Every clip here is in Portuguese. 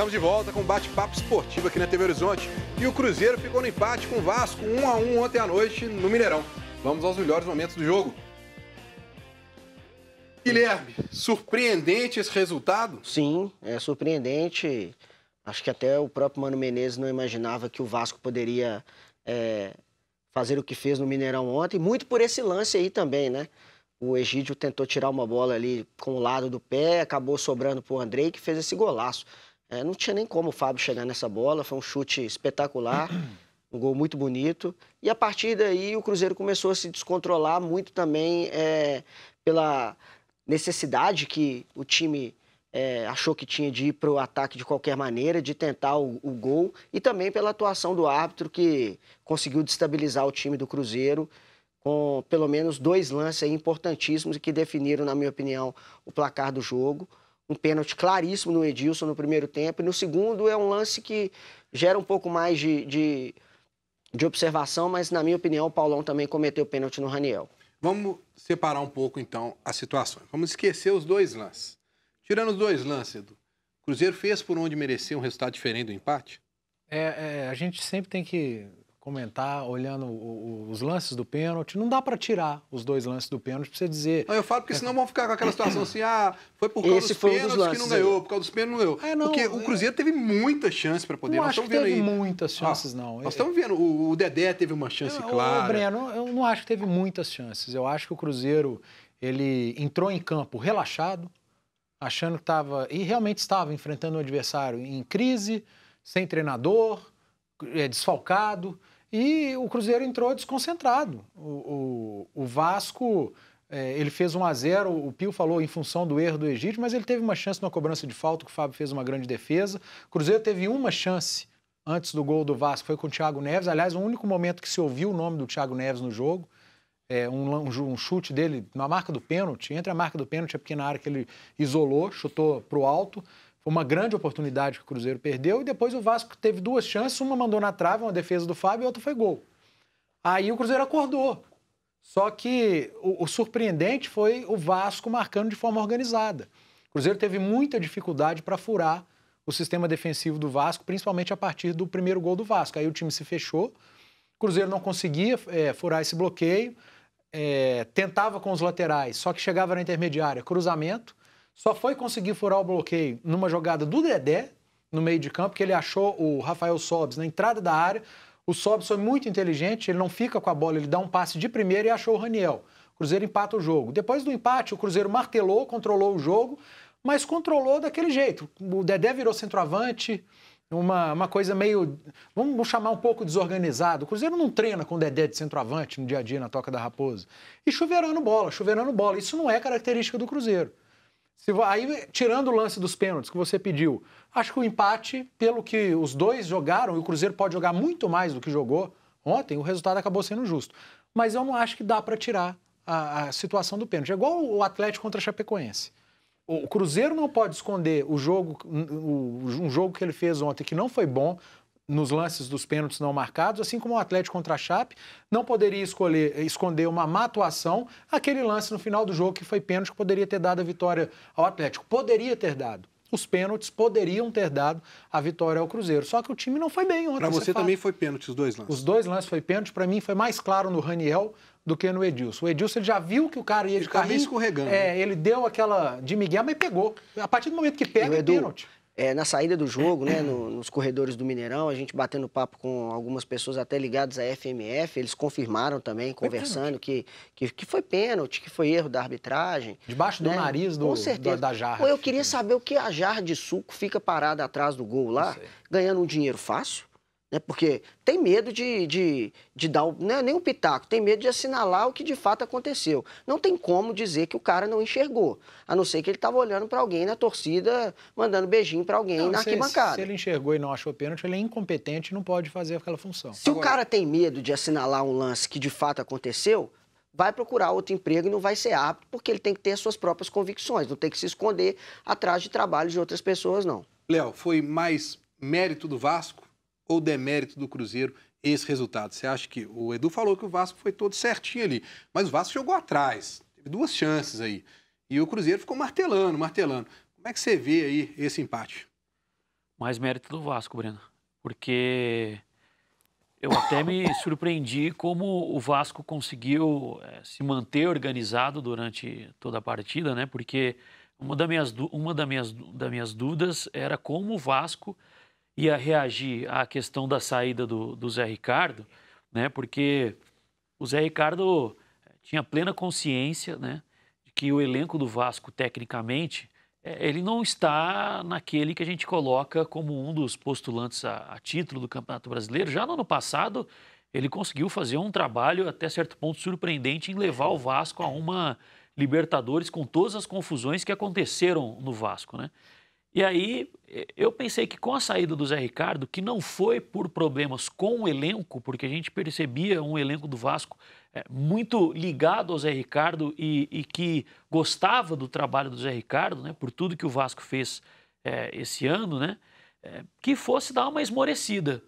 Estamos de volta com um bate-papo esportivo aqui na TV Horizonte. E o Cruzeiro ficou no empate com o Vasco, 1 a 1 ontem à noite no Mineirão. Vamos aos melhores momentos do jogo. Guilherme, surpreendente esse resultado? Sim, é surpreendente. Acho que até o próprio Mano Menezes não imaginava que o Vasco poderia é, fazer o que fez no Mineirão ontem, muito por esse lance aí também, né? O Egídio tentou tirar uma bola ali com o lado do pé, acabou sobrando para o Andrei, que fez esse golaço. É, não tinha nem como o Fábio chegar nessa bola, foi um chute espetacular, um gol muito bonito. E a partir daí o Cruzeiro começou a se descontrolar muito também é, pela necessidade que o time é, achou que tinha de ir para o ataque de qualquer maneira, de tentar o, o gol, e também pela atuação do árbitro que conseguiu destabilizar o time do Cruzeiro com pelo menos dois lances importantíssimos que definiram, na minha opinião, o placar do jogo um pênalti claríssimo no Edilson no primeiro tempo. E no segundo é um lance que gera um pouco mais de, de, de observação, mas na minha opinião o Paulão também cometeu pênalti no Raniel. Vamos separar um pouco então as situações. Vamos esquecer os dois lances. Tirando os dois lances, Edu, o Cruzeiro fez por onde merecia um resultado diferente do empate? É, é, a gente sempre tem que comentar, olhando o, o, os lances do pênalti, não dá para tirar os dois lances do pênalti para você dizer. Não, eu falo porque é. senão vão ficar com aquela situação assim, ah, foi por causa Esse dos pênaltis um dos que não ganhou, aí. É. por causa dos pênaltis não ganhou. É, não, porque é... o Cruzeiro teve muita chance para poder. Não nós acho que teve aí... muitas chances, ah, não. Nós é. estamos vendo, o, o, Dedé teve uma chance eu, clara. Ô, Breno, eu não acho que teve muitas chances. Eu acho que o Cruzeiro ele entrou em campo relaxado, achando que estava, e realmente estava enfrentando um adversário em crise, sem treinador, desfalcado, e o Cruzeiro entrou desconcentrado. O, o, o Vasco, é, ele fez 1 a 0 o Pio falou em função do erro do Egídio, mas ele teve uma chance na cobrança de falta, que o Fábio fez uma grande defesa. O Cruzeiro teve uma chance antes do gol do Vasco, foi com o Thiago Neves. Aliás, o único momento que se ouviu o nome do Thiago Neves no jogo. É, um, um, chute dele na marca do pênalti, entre a marca do pênalti, a pequena área que ele isolou, chutou para o alto. Foi uma grande oportunidade que o Cruzeiro perdeu e depois o Vasco teve duas chances, uma mandou na trave, uma defesa do Fábio e outra foi gol. Aí o Cruzeiro acordou. Só que o, o surpreendente foi o Vasco marcando de forma organizada. O Cruzeiro teve muita dificuldade para furar o sistema defensivo do Vasco, principalmente a partir do primeiro gol do Vasco. Aí o time se fechou, o Cruzeiro não conseguia é, furar esse bloqueio, é, tentava com os laterais, só que chegava na intermediária, cruzamento, só foi conseguir furar o bloqueio numa jogada do Dedé, no meio de campo, que ele achou o Rafael Sobes na entrada da área. O Sobes foi muito inteligente, ele não fica com a bola, ele dá um passe de primeira e achou o Raniel. O Cruzeiro empata o jogo. Depois do empate, o Cruzeiro martelou, controlou o jogo, mas controlou daquele jeito. O Dedé virou centroavante, uma, uma coisa meio, vamos chamar um pouco desorganizado. O Cruzeiro não treina com o Dedé de centroavante no dia a dia na Toca da Raposa. E chuveirando bola, chuveirando bola. Isso não é característica do Cruzeiro. Se, aí, tirando o lance dos pênaltis que você pediu, acho que o empate, pelo que os dois jogaram, e o Cruzeiro pode jogar muito mais do que jogou ontem, o resultado acabou sendo justo. Mas eu não acho que dá para tirar a, a, situação do pênalti. É igual o Atlético contra a Chapecoense. O Cruzeiro não pode esconder o jogo, um jogo que ele fez ontem que não foi bom, nos lances dos pênaltis não marcados, assim como o Atlético contra a Chape não poderia escolher, eh, esconder uma má atuação, aquele lance no final do jogo que foi pênalti que poderia ter dado a vitória ao Atlético. Poderia ter dado. Os pênaltis poderiam ter dado a vitória ao Cruzeiro. Só que o time não foi bem ontem. Para você, você também foi pênalti os dois lances? Os dois lances foi pênalti. Para mim foi mais claro no Raniel do que no Edilson. O Edilson já viu que o cara ia de carrinho. Ele escorregando. É, né? ele deu aquela de Miguel, mas pegou. A partir do momento que pega, é pênalti é, na saída do jogo, né, no, nos corredores do Mineirão, a gente batendo papo com algumas pessoas até ligadas à FMF, eles confirmaram também, conversando, que, que, que foi pênalti, que foi erro da arbitragem. Debaixo né? do nariz do, com certeza. Do, da jarra. eu queria saber o que a jarra de suco fica parada atrás do gol lá, ganhando um dinheiro fácil, né? Porque tem medo de, de, de dar o, né, nem um pitaco, tem medo de assinalar o que de fato aconteceu. Não tem como dizer que o cara não enxergou, a não ser que ele estava olhando para alguém na torcida, mandando beijinho para alguém não, na se arquibancada. Ele, se ele enxergou e não achou pênalti, ele é incompetente e não pode fazer aquela função. Se Agora... o cara tem medo de assinalar um lance que de fato aconteceu, vai procurar outro emprego e não vai ser apto, porque ele tem que ter as suas próprias convicções, não tem que se esconder atrás de trabalho de outras pessoas, não. Léo, foi mais mérito do Vasco ou demérito do Cruzeiro esse resultado? Você acha que o Edu falou que o Vasco foi todo certinho ali, mas o Vasco jogou atrás, teve duas chances aí. E o Cruzeiro ficou martelando, martelando. Como é que você vê aí esse empate? Mais mérito do Vasco, Breno, porque eu até me surpreendi como o Vasco conseguiu é, se manter organizado durante toda a partida, né? Porque uma, das minhas, uma das, minhas, das minhas dúvidas era como o Vasco ia reagir à questão da saída do, do Zé Ricardo, né? Porque o Zé Ricardo eh, tinha plena consciência, né? De que o elenco do Vasco, tecnicamente, eh, ele não está naquele que a gente coloca como um dos postulantes a, a, título do Campeonato Brasileiro. Já no ano passado, ele conseguiu fazer um trabalho até certo ponto surpreendente em levar o Vasco a uma Libertadores com todas as confusões que aconteceram no Vasco, né? E aí eh, eu pensei que com a saída do Zé Ricardo, que não foi por problemas com o elenco, porque a gente percebia um elenco do Vasco é, muito ligado ao Zé Ricardo e, e, que gostava do trabalho do Zé Ricardo, né, por tudo que o Vasco fez é, esse ano, né, é, que fosse dar uma esmorecida,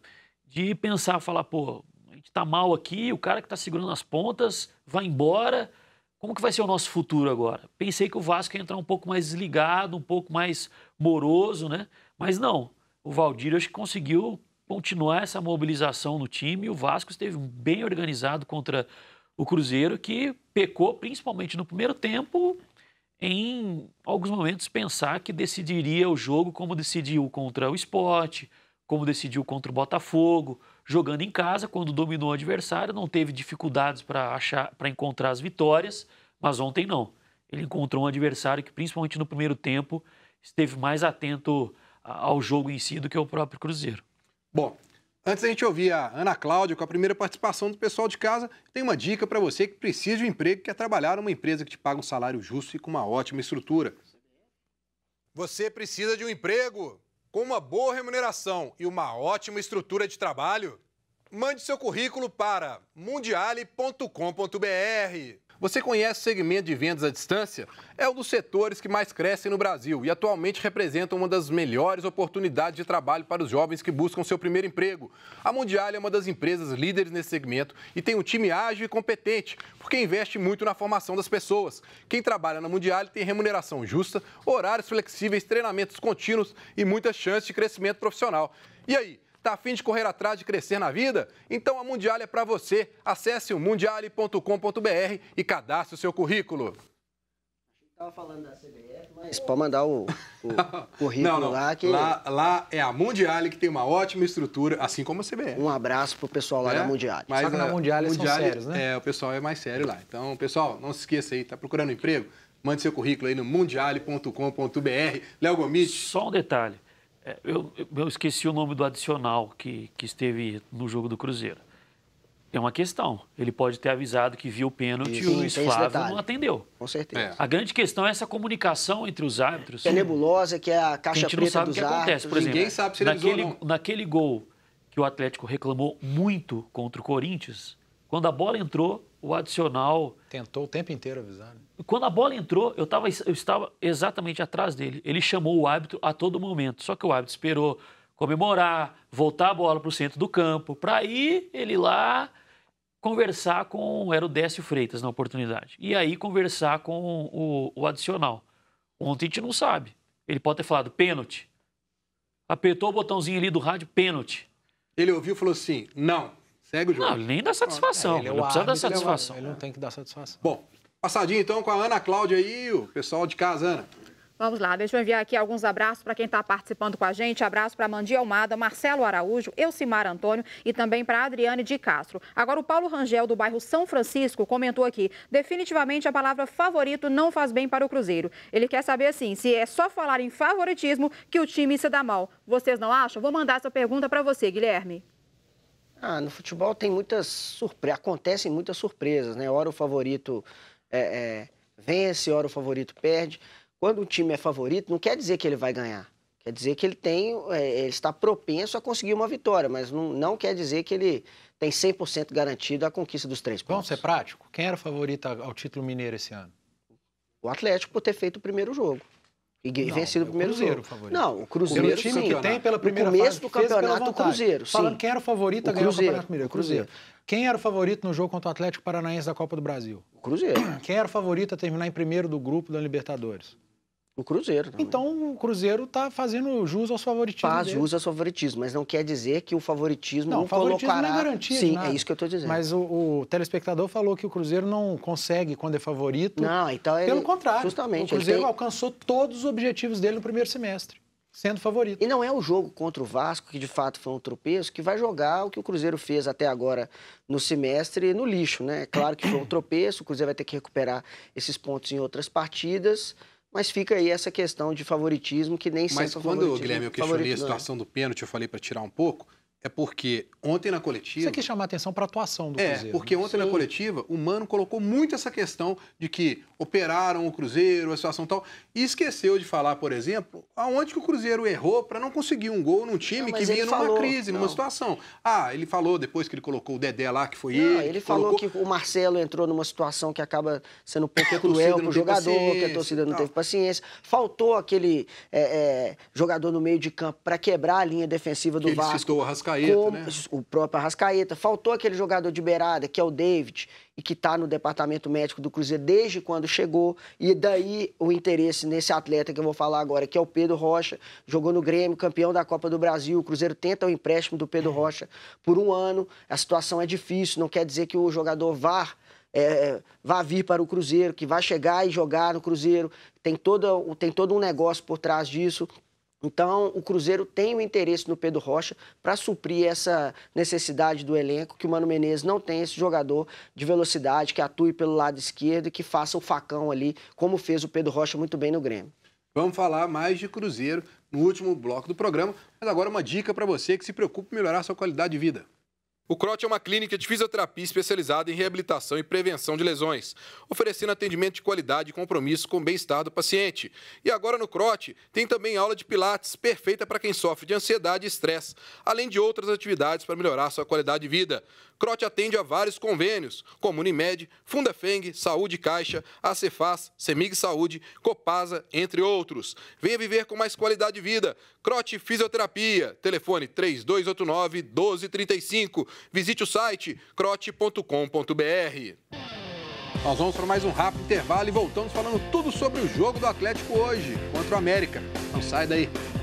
de pensar, falar, pô, a gente tá mal aqui, o cara que tá segurando as pontas vai embora, como que vai ser o nosso futuro agora? Pensei que o Vasco ia entrar um pouco mais desligado, um pouco mais moroso, né? Mas não. O Valdir acho que conseguiu continuar essa mobilização no time. O Vasco esteve bem organizado contra o Cruzeiro, que pecou principalmente no primeiro tempo em alguns momentos pensar que decidiria o jogo como decidiu contra o esporte, como decidiu contra o Botafogo, jogando em casa, quando dominou o adversário, não teve dificuldades para achar, para encontrar as vitórias, mas ontem não. Ele encontrou um adversário que, principalmente no primeiro tempo, esteve mais atento ao jogo em si do que o próprio Cruzeiro. Bom, antes a gente ouvir a Ana Cláudia com a primeira participação do pessoal de casa, tem uma dica para você que precisa de um emprego, que é trabalhar numa empresa que te paga um salário justo e com uma ótima estrutura. Você precisa de um emprego? Com uma boa remuneração e uma ótima estrutura de trabalho, mande seu currículo para mundiale.com.br. Você conhece o segmento de vendas à distância? É um dos setores que mais crescem no Brasil e atualmente representa uma das melhores oportunidades de trabalho para os jovens que buscam seu primeiro emprego. A Mundial é uma das empresas líderes nesse segmento e tem um time ágil e competente, porque investe muito na formação das pessoas. Quem trabalha na Mundial tem remuneração justa, horários flexíveis, treinamentos contínuos e muitas chances de crescimento profissional. E aí, Tá afim de correr atrás de crescer na vida? Então a Mundial é para você. Acesse o mundiale.com.br e cadastre o seu currículo. Estava falando da CBF, mas pode mandar o, o currículo não, não. lá. Que... Lá, lá é a Mundiale que tem uma ótima estrutura, assim como a CBF. Um abraço pro pessoal lá é? da Mundiale. Mas Só que na Mundiale, Mundiale são sérios, né? É, o pessoal é mais sério lá. Então, pessoal, não se esqueça aí, tá procurando emprego? Mande seu currículo aí no mundiale.com.br. Léo Gomit. Só um detalhe. É, eu, eu, esqueci o nome do adicional que, que esteve no jogo do Cruzeiro. É uma questão. Ele pode ter avisado que viu o pênalti e o Luiz Flávio não atendeu. Com certeza. É. A grande questão é essa comunicação entre os árbitros. Que é nebulosa, que é a caixa que a preta dos árbitros. A gente não sabe o que árbitros. acontece. Por Ninguém exemplo, sabe se ele naquele, não. naquele gol que o Atlético reclamou muito contra o Corinthians, quando a bola entrou, o adicional... Tentou o tempo inteiro avisar. Né? Quando a bola entrou, eu, tava, eu estava exatamente atrás dele. Ele chamou o árbitro a todo momento, só que o árbitro esperou comemorar, voltar a bola para o centro do campo, para ir ele lá conversar com. Era o Décio Freitas na oportunidade. E aí conversar com o, o adicional. Ontem a gente não sabe. Ele pode ter falado pênalti. Apertou o botãozinho ali do rádio, pênalti. Ele ouviu e falou assim: não, segue o jogo. Não, nem dá satisfação. ele, é não precisa árbitro, dar satisfação. Ele, é o... ele não tem que dar satisfação. Bom, Passadinha então com a Ana Cláudia e o pessoal de casa, Ana. Vamos lá, deixa eu enviar aqui alguns abraços para quem está participando com a gente. Abraço para Mandi Almada, Marcelo Araújo, Elcimar Antônio e também para Adriane de Castro. Agora, o Paulo Rangel, do bairro São Francisco, comentou aqui: definitivamente a palavra favorito não faz bem para o Cruzeiro. Ele quer saber, assim, se é só falar em favoritismo que o time se dá mal. Vocês não acham? Vou mandar essa pergunta para você, Guilherme. Ah, no futebol tem muitas surpresas, acontecem muitas surpresas, né? Ora o favorito é, é, vence, ora o favorito perde. Quando um time é favorito, não quer dizer que ele vai ganhar. Quer dizer que ele tem, é, ele está propenso a conseguir uma vitória, mas não, não quer dizer que ele tem 100% garantido a conquista dos três pontos. Vamos ser prático? Quem era o favorito ao título mineiro esse ano? O Atlético por ter feito o primeiro jogo. E não, vencido é o primeiro cruzeiro, jogo. Favorito. Não, o Cruzeiro o time sim. que tem pela primeira no começo fase, do campeonato, o Cruzeiro, sim. Falando quem era o favorito o a ganhar o Campeonato Mineiro, o Cruzeiro. Quem era o favorito no jogo contra o Atlético Paranaense da Copa do Brasil? O Cruzeiro. Quem era o favorito a terminar em primeiro do grupo da Libertadores? O Cruzeiro. Também. Então o Cruzeiro está fazendo jus aos favoritismos. Faz dele. jus aos favoritismos, mas não quer dizer que o favoritismo não, não favoritismo colocará... não é garantia. Sim, é isso que eu estou dizendo. Mas o, o, telespectador falou que o Cruzeiro não consegue quando é favorito. Não, então é Pelo contrário. Justamente. O Cruzeiro tem... alcançou todos os objetivos dele no primeiro semestre sendo favorito. E não é o jogo contra o Vasco, que de fato foi um tropeço, que vai jogar o que o Cruzeiro fez até agora no semestre no lixo, né? É claro que foi um tropeço, o Cruzeiro vai ter que recuperar esses pontos em outras partidas, mas fica aí essa questão de favoritismo que nem mas sempre Mas é quando, Guilherme, eu questionei a é? situação é. do pênalti, eu falei para tirar um pouco, é porque ontem na coletiva. Você quer chamar a atenção para a atuação do é, Cruzeiro. É, porque ontem Sim. na coletiva, o Mano colocou muito essa questão de que operaram o Cruzeiro, a situação tal, e esqueceu de falar, por exemplo, aonde que o Cruzeiro errou para não conseguir um gol num time não, que vinha numa falou, crise, não. numa situação. Ah, ele falou depois que ele colocou o Dedé lá, que foi não, ele. Ele falou colocou... que o Marcelo entrou numa situação que acaba sendo um pouco cruel para o jogador, que a torcida não teve paciência. Faltou aquele é, é, jogador no meio de campo para quebrar a linha defensiva do que Vasco. Ele citou o Rascal Arrascaeta, como, né? O próprio Arrascaeta. Faltou aquele jogador de beirada, que é o David, e que está no departamento médico do Cruzeiro desde quando chegou. E daí o interesse nesse atleta que eu vou falar agora, que é o Pedro Rocha, jogou no Grêmio, campeão da Copa do Brasil. O Cruzeiro tenta o empréstimo do Pedro Rocha por um ano. A situação é difícil, não quer dizer que o jogador vá é, vir para o Cruzeiro, que vai chegar e jogar no Cruzeiro. Tem todo, tem todo um negócio por trás disso. Então, o Cruzeiro tem o um interesse no Pedro Rocha para suprir essa necessidade do elenco, que o Mano Menezes não tem esse jogador de velocidade que atue pelo lado esquerdo e que faça o facão ali, como fez o Pedro Rocha muito bem no Grêmio. Vamos falar mais de Cruzeiro no último bloco do programa, mas agora uma dica para você que se preocupa em melhorar a sua qualidade de vida. O CROT é uma clínica de fisioterapia especializada em reabilitação e prevenção de lesões, oferecendo atendimento de qualidade e compromisso com o bem-estar do paciente. E agora no CROT tem também aula de pilates, perfeita para quem sofre de ansiedade e estresse, além de outras atividades para melhorar sua qualidade de vida. Crote atende a vários convênios, como Unimed, Fundafeng, Saúde Caixa, Acefaz, Semig Saúde, Copasa, entre outros. Venha viver com mais qualidade de vida. Crote Fisioterapia, telefone 3289 1235. Visite o site crote.com.br. Nós vamos para mais um rápido intervalo e voltamos falando tudo sobre o jogo do Atlético hoje contra o América. Não sai daí.